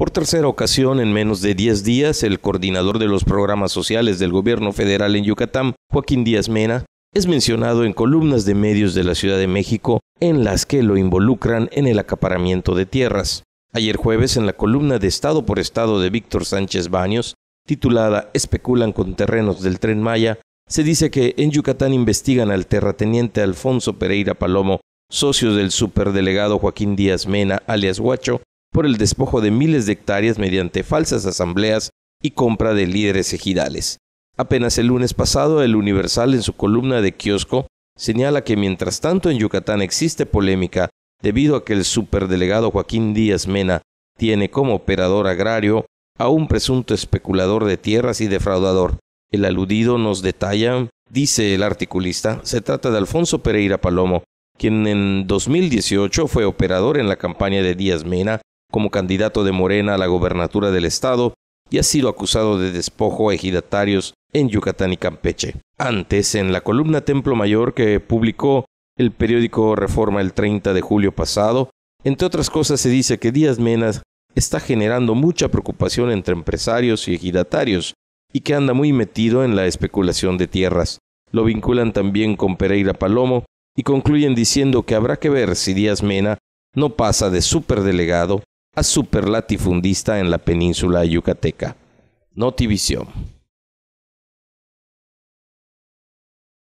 Por tercera ocasión, en menos de 10 días, el coordinador de los programas sociales del gobierno federal en Yucatán, Joaquín Díaz Mena, es mencionado en columnas de medios de la Ciudad de México en las que lo involucran en el acaparamiento de tierras. Ayer jueves, en la columna de Estado por Estado de Víctor Sánchez Baños, titulada Especulan con terrenos del tren Maya, se dice que en Yucatán investigan al terrateniente Alfonso Pereira Palomo, socio del superdelegado Joaquín Díaz Mena, alias Huacho, por el despojo de miles de hectáreas mediante falsas asambleas y compra de líderes ejidales. Apenas el lunes pasado, el Universal en su columna de kiosco señala que mientras tanto en Yucatán existe polémica debido a que el superdelegado Joaquín Díaz Mena tiene como operador agrario a un presunto especulador de tierras y defraudador. El aludido nos detalla, dice el articulista, se trata de Alfonso Pereira Palomo, quien en 2018 fue operador en la campaña de Díaz Mena como candidato de Morena a la gobernatura del estado y ha sido acusado de despojo a ejidatarios en Yucatán y Campeche. Antes, en la columna Templo Mayor que publicó el periódico Reforma el 30 de julio pasado, entre otras cosas se dice que Díaz Menas está generando mucha preocupación entre empresarios y ejidatarios y que anda muy metido en la especulación de tierras. Lo vinculan también con Pereira Palomo y concluyen diciendo que habrá que ver si Díaz Mena no pasa de superdelegado a superlatifundista en la península yucateca. Notivisión.